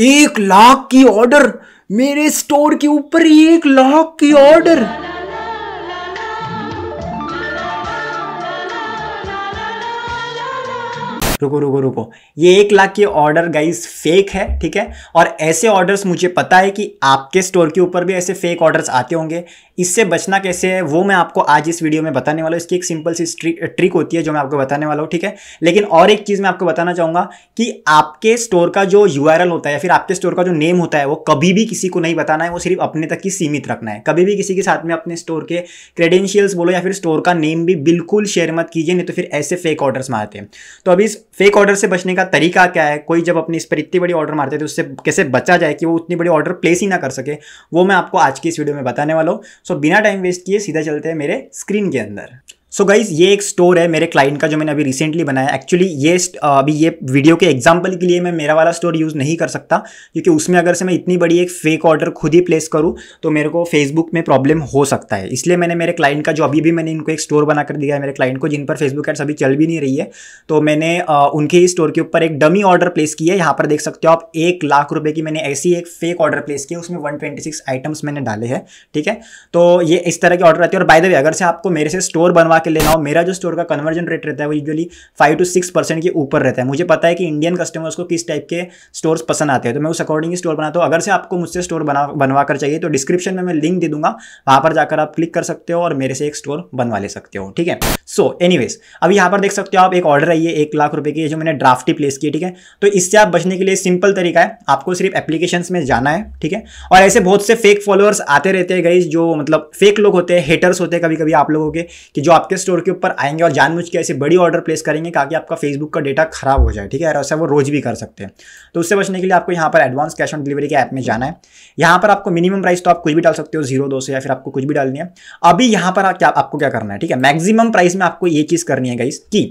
एक लाख की ऑर्डर मेरे स्टोर के ऊपर ही एक लाख की ऑर्डर रुको रुको रुको ये एक लाख के ऑर्डर गाइस फेक है ठीक है और ऐसे ऑर्डर्स मुझे पता है कि आपके स्टोर के ऊपर भी ऐसे फेक ऑर्डर्स आते होंगे इससे बचना कैसे है वो मैं आपको आज इस वीडियो में बताने वाला हूँ इसकी एक सिंपल सी ट्रिक होती है जो मैं आपको बताने वाला हूँ ठीक है लेकिन और एक चीज़ मैं आपको बताना चाहूँगा कि आपके स्टोर का जो यू होता है या फिर आपके स्टोर का जो नेम होता है वो कभी भी किसी को नहीं बताना है वो सिर्फ अपने तक ही सीमित रखना है कभी भी किसी के साथ में अपने स्टोर के क्रेडेंशियल्स बोलो या फिर स्टोर का नेम भी बिल्कुल शेयर मत कीजिए नहीं तो फिर ऐसे फेक ऑर्डर्स मारते हैं तो अभी इस फेक ऑर्डर से बचने का तरीका क्या है कोई जब अपने इस पर इतनी बड़ी ऑर्डर मारते थे तो उससे कैसे बचा जाए कि वो उतनी बड़ी ऑर्डर प्लेस ही ना कर सके वो मैं आपको आज की इस वीडियो में बताने वाला हूँ सो बिना टाइम वेस्ट किए सीधा चलते हैं मेरे स्क्रीन के अंदर सो so गाइज ये एक स्टोर है मेरे क्लाइंट का जो मैंने अभी रिसेंटली बनाया एक्चुअली ये अभी ये वीडियो के एग्जाम्पल के लिए मैं मेरा वाला स्टोर यूज़ नहीं कर सकता क्योंकि उसमें अगर से मैं इतनी बड़ी एक फेक ऑर्डर खुद ही प्लेस करूँ तो मेरे को फेसबुक में प्रॉब्लम हो सकता है इसलिए मैंने मेरे क्लाइंट का जो अभी भी मैंने इनको एक स्टोर बनाकर दिया है मेरे क्लाइंट को जिन पर फेसबुक एड्स अभी चल भी नहीं रही है तो मैंने उनके ही स्टोर के ऊपर एक डमी ऑर्डर प्लेस किया है यहाँ पर देख सकते हो आप एक लाख रुपये की मैंने ऐसी एक फेक ऑर्डर प्लेस किया उसमें वन आइटम्स मैंने डाले हैं ठीक है तो ये इस तरह के ऑर्डर आते हैं और बाय द वे अगर से आपको मेरे से स्टोर बनवा के लेना हो मेरा जो स्टोर का कन्वर्जन रेट रहता है वो usually five to six percent के ऊपर रहता है मुझे पता है कि इंडियन कस्टमर्स को किस टाइप के स्टोर्स पसंद आते हैं तो मैं उस अकॉर्डिंग स्टोर बनाता हूँ अगर से आपको मुझसे स्टोर बनवा कर चाहिए तो डिस्क्रिप्शन में मैं लिंक दे दूंगा वहाँ पर जाकर आप क्लिक कर सकते हो और मेरे से एक स्टोर बनवा ले सकते हो ठीक है सो एनी अब यहाँ पर देख सकते हो आप एक ऑर्डर आइए एक लाख रुपये की जो मैंने ड्राफ्टी प्लेस की ठीक है तो इससे आप बचने के लिए सिंपल तरीका है आपको सिर्फ एप्लीकेशन में जाना है ठीक है और ऐसे बहुत से फेक फॉलोअर्स आते रहते हैं गई जो मतलब फेक लोग होते हैं हेटर्स होते हैं कभी कभी आप लोगों के कि जो आपके आपके स्टोर के ऊपर आएंगे और जानबूझ के ऐसे बड़ी ऑर्डर प्लेस करेंगे ताकि आपका फेसबुक का डेटा खराब हो जाए ठीक है ऐसा वो रोज भी कर सकते हैं तो उससे बचने के लिए आपको यहाँ पर एडवांस कैश ऑन डिलीवरी के ऐप में जाना है यहाँ पर आपको मिनिमम प्राइस तो आप कुछ भी डाल सकते हो जीरो दो या फिर आपको कुछ भी डालनी है अभी यहाँ पर आपको क्या करना है ठीक है मैक्सिमम प्राइस में आपको ये चीज़ करनी है गाइस की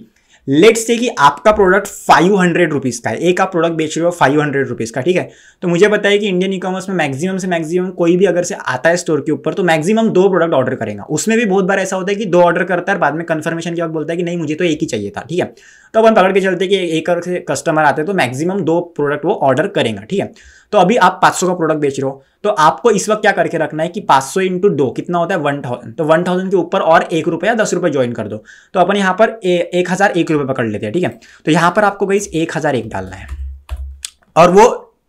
लेट्स से कि आपका प्रोडक्ट फाइव हंड्रेड रुपीज़ का है एक आप प्रोडक्ट बेच रहे हो फाइव हंड्रेड रुपीज़ का ठीक है तो मुझे बताइए कि इंडियन ई कॉमर्स में मैक्सिमम से मैक्सिमम कोई भी अगर से आता है स्टोर के ऊपर तो मैक्सिमम दो प्रोडक्ट ऑर्डर करेगा उसमें भी बहुत बार ऐसा होता है कि दो ऑर्डर करता है बाद में कन्फर्मेशन के वक्त बोलता है कि नहीं मुझे तो एक ही चाहिए था ठीक है तो अपन पकड़ के चलते कि एक अगर से कस्टमर आते हैं तो मैक्सिमम दो प्रोडक्ट वो ऑर्डर करेगा ठीक है तो अभी आप 500 का प्रोडक्ट बेच रहे हो तो आपको इस वक्त क्या करके रखना है कि 500 सौ इंटू दो कितना होता है 1000 तो 1000 के ऊपर और एक रुपया दस रुपये ज्वाइन कर दो तो अपन यहाँ पर ए, एक हज़ार एक में पकड़ लेते हैं ठीक है तो यहां पर आपको भाई एक हज़ार एक डालना है और वो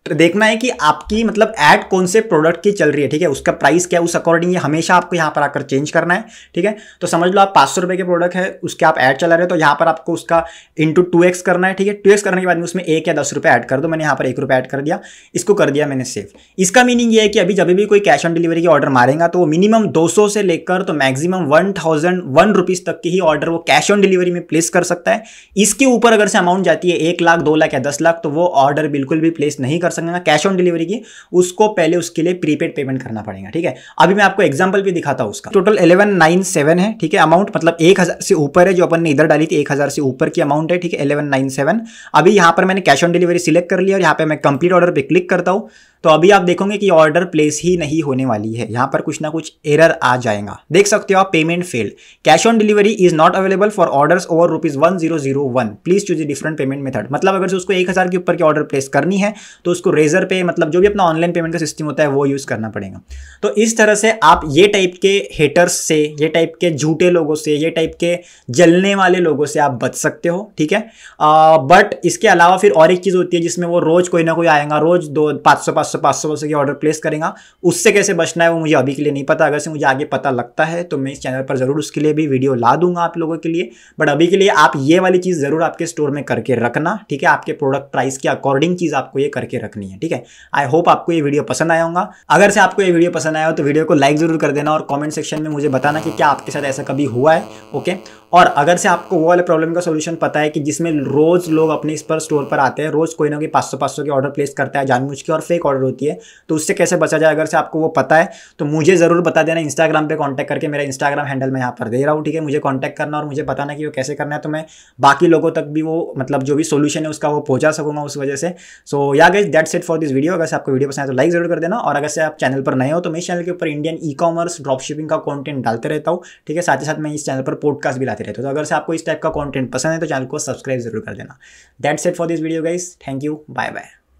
तो देखना है कि आपकी मतलब ऐड कौन से प्रोडक्ट की चल रही है ठीक है उसका प्राइस क्या है उस अकॉर्डिंग हमेशा आपको यहाँ पर आकर चेंज करना है ठीक है तो समझ लो आप पाँच सौ रुपए के प्रोडक्ट है उसके आप ऐड चला रहे हो तो यहाँ पर आपको उसका इंटू टू एक्स करना है ठीक है टू एक्स करने के बाद में उसमें एक या दस रुपये ऐड कर दो मैंने यहाँ पर एक रुपये ऐड कर दिया इसको कर दिया मैंने सेफ इसका मीनिंग ये है कि अभी जब भी कोई कैश ऑन डिलीवरी की ऑर्डर मारेगा तो मिनिमम दो सौ से लेकर तो maximum one thousand one rupees तक की ही ऑर्डर वो कैश ऑन डिलीवरी में प्लेस कर सकता है इसके ऊपर अगर से अमाउंट जाती है एक लाख दो लाख या दस लाख तो वो ऑर्डर बिल्कुल भी प्लेस नहीं कर कर सकेंगे कैश ऑन डिलीवरी की उसको पहले उसके लिए प्रीपेड पेमेंट करना पड़ेगा ठीक है अभी मैं आपको एग्जाम्पल भी दिखाता हूँ उसका टोटल एलेवन नाइन सेवन है ठीक है अमाउंट मतलब एक हज़ार से ऊपर है जो अपन ने इधर डाली थी एक हज़ार से ऊपर की अमाउंट है ठीक है एलेवन नाइन सेवन अभी यहाँ पर मैंने कैश ऑन डिलीवरी सिलेक्ट कर लिया और यहाँ पर मैं कंप्लीट ऑर्डर पर क्लिक करता हूँ तो अभी आप देखोगे कि ऑर्डर प्लेस ही नहीं होने वाली है यहाँ पर कुछ ना कुछ एरर आ जाएगा देख सकते हो आप payment fail cash on delivery is not available for orders over rupees one zero zero one please choose a different payment method मतलब अगर से उसको एक हज़ार के ऊपर की ऑर्डर प्लेस करनी है तो उस उसको रेजर पे मतलब जो भी अपना ऑनलाइन पेमेंट का सिस्टम होता है वो यूज़ करना पड़ेगा तो इस तरह से आप ये टाइप के हेटर्स से ये टाइप के झूठे लोगों से ये टाइप के जलने वाले लोगों से आप बच सकते हो ठीक है आ, बट इसके अलावा फिर और एक चीज़ होती है जिसमें वो रोज़ कोई ना कोई आएगा रोज़ दो पाँच सौ पाँच सौ पाँच सौ के ऑर्डर प्लेस करेगा उससे कैसे बचना है वो मुझे अभी के लिए नहीं पता अगर से मुझे आगे पता लगता है तो मैं इस चैनल पर ज़रूर उसके लिए भी वीडियो ला दूंगा आप लोगों के लिए बट अभी के लिए आप ये वाली चीज़ ज़रूर आपके स्टोर में करके रखना ठीक है आपके प्रोडक्ट प्राइस के अकॉर्डिंग चीज़ आपको ये करके रखना रखनी है ठीक है आई होप आपको ये वीडियो पसंद आया होगा अगर से आपको ये वीडियो पसंद आया हो तो वीडियो को लाइक जरूर कर देना और कॉमेंट सेक्शन में मुझे बताना कि क्या आपके साथ ऐसा कभी हुआ है ओके और अगर से आपको वो वाले प्रॉब्लम का सोल्यूशन पता है कि जिसमें रोज़ लोग अपने इस पर स्टोर पर आते हैं रोज़ कोई ना कोई पाँच सौ पाँच सौ के ऑर्डर प्लेस करता है जानबूझ के और फेक ऑर्डर होती है तो उससे कैसे बचा जाए अगर से आपको वो पता है तो मुझे ज़रूर बता देना इंस्टाग्राम पर कॉन्टैक्ट करके मेरा इंस्टाग्राम हैंडल मैं यहाँ पर दे रहा हूँ ठीक है मुझे कॉन्टैक्ट करना और मुझे बताना कि वो कैसे करना है तो मैं बाकी लोगों तक भी वो मतलब जो भी सोल्यूशन है उसका वो पहुँचा सकूंगा उस वजह से so yeah guys that's it for this video अगर से आपको वीडियो पसंद है तो लाइक जरूर कर देना और अगर से आप चैनल पर नए हो तो मैं इस चैनल के ऊपर Indian e commerce drop shipping का कॉन्टेंट डालते रहता हूँ ठीक है साथ ही साथ मैं इस चैनल पर पॉडकास्ट भी लाते आते रहते हो तो अगर से आपको इस टाइप का कॉन्टेंट पसंद है तो चैनल को सब्सक्राइब जरूर कर देना that's it for this video guys thank you bye bye